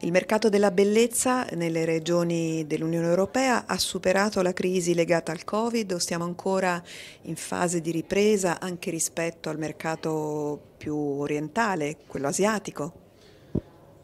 Il mercato della bellezza nelle regioni dell'Unione Europea ha superato la crisi legata al Covid, siamo ancora in fase di ripresa anche rispetto al mercato più orientale, quello asiatico?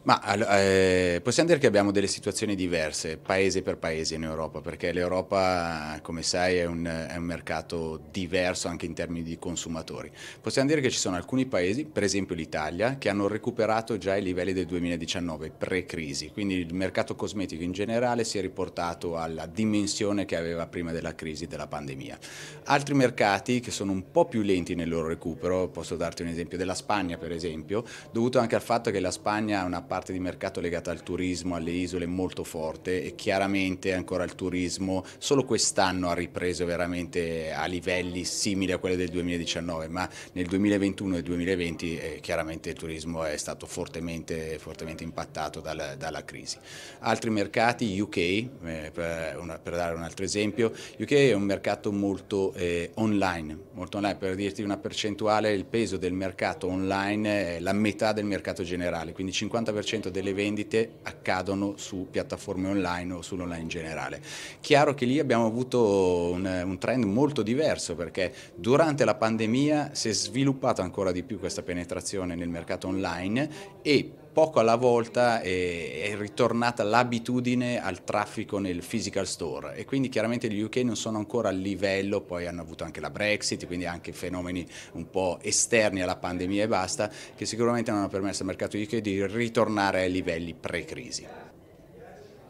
Ma eh, possiamo dire che abbiamo delle situazioni diverse, paese per paese in Europa, perché l'Europa, come sai, è un, è un, mercato diverso anche in termini di consumatori. Possiamo dire che ci sono alcuni paesi, per esempio l'Italia, che hanno recuperato già i livelli del 2019, pre-crisi, quindi il mercato cosmetico in generale si è riportato alla dimensione che aveva prima della crisi, della pandemia. Altri mercati che sono un po' più lenti nel loro recupero, posso darti un esempio della Spagna, per esempio, dovuto anche al fatto che la Spagna ha una parte di mercato legata al turismo, alle isole molto forte e chiaramente ancora il turismo solo quest'anno ha ripreso veramente a livelli simili a quelli del 2019, ma nel 2021 e 2020 eh, chiaramente il turismo è stato fortemente, fortemente impattato dal, dalla crisi. Altri mercati, UK, eh, per, una, per, dare un altro esempio, UK è un mercato molto, eh, online, molto online, per dirti una percentuale, il peso del mercato online è la metà del mercato generale, quindi 50% 90% delle vendite accadono su piattaforme online o sull'online in generale. Chiaro che lì abbiamo avuto un, un trend molto diverso perché durante la pandemia si è sviluppata ancora di più questa penetrazione nel mercato online e poco alla volta è, ritornata l'abitudine al traffico nel physical store e quindi chiaramente gli UK non sono ancora al livello, poi hanno avuto anche la Brexit, quindi anche fenomeni un po' esterni alla pandemia e basta, che sicuramente non hanno permesso al mercato UK di ritornare ai livelli pre-crisi.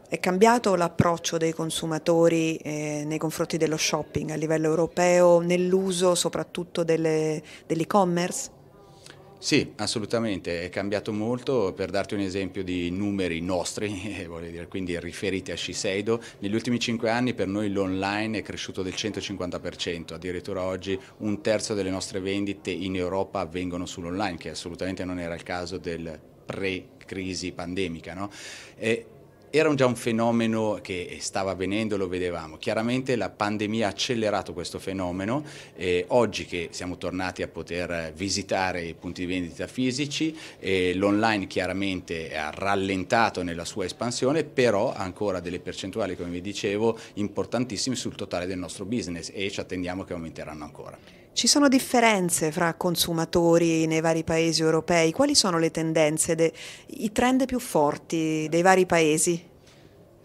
È cambiato l'approccio dei consumatori eh, nei confronti dello shopping a livello europeo, nell'uso soprattutto dell'e-commerce? Sì, assolutamente, è cambiato molto, per darti un esempio di numeri nostri, eh, dire, quindi riferiti a Shiseido, negli ultimi cinque anni per noi l'online è cresciuto del 150%, addirittura oggi un terzo delle nostre vendite in Europa avvengono sull'online, che assolutamente non era il caso del pre-crisi pandemica. No? E era già un fenomeno che eh, stava avvenendo, lo vedevamo. Chiaramente la pandemia ha accelerato questo fenomeno. Eh, oggi che siamo tornati a poter eh, visitare i punti di vendita fisici, l'online chiaramente ha rallentato nella sua espansione, però ha ancora delle percentuali, come vi dicevo, importantissime sul totale del nostro business e ci attendiamo che aumenteranno ancora. Ci sono differenze fra consumatori nei vari paesi europei? Quali sono le tendenze, i trend più forti dei vari paesi?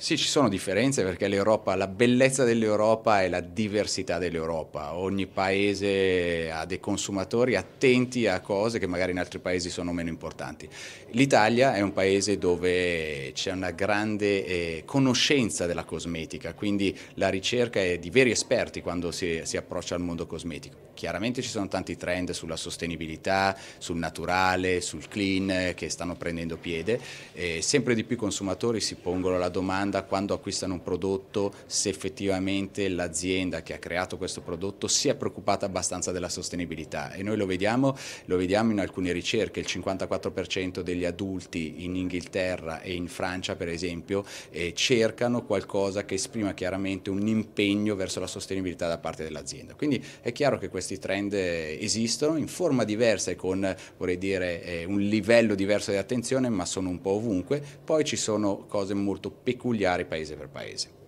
Sì, ci sono differenze perché l'Europa, la bellezza dell'Europa è la diversità dell'Europa. Ogni paese ha dei consumatori attenti a cose che magari in altri paesi sono meno importanti. L'Italia è un paese dove c'è una grande eh, conoscenza della cosmetica, quindi la ricerca è di veri esperti quando si, si approccia al mondo cosmetico. Chiaramente ci sono tanti trend sulla sostenibilità, sul naturale, sul clean eh, che stanno prendendo piede e sempre di più i consumatori si pongono la domanda domanda quando acquistano un prodotto se effettivamente l'azienda che ha creato questo prodotto si è preoccupata abbastanza della sostenibilità e noi lo vediamo, lo vediamo in alcune ricerche, il 54% degli adulti in Inghilterra e in Francia per esempio eh, cercano qualcosa che esprima chiaramente un impegno verso la sostenibilità da parte dell'azienda. Quindi è chiaro che questi trend eh, esistono in forma diversa e con vorrei dire, eh, un livello diverso di attenzione ma sono un po' ovunque, poi ci sono cose molto peculiari peculiari paese per paese.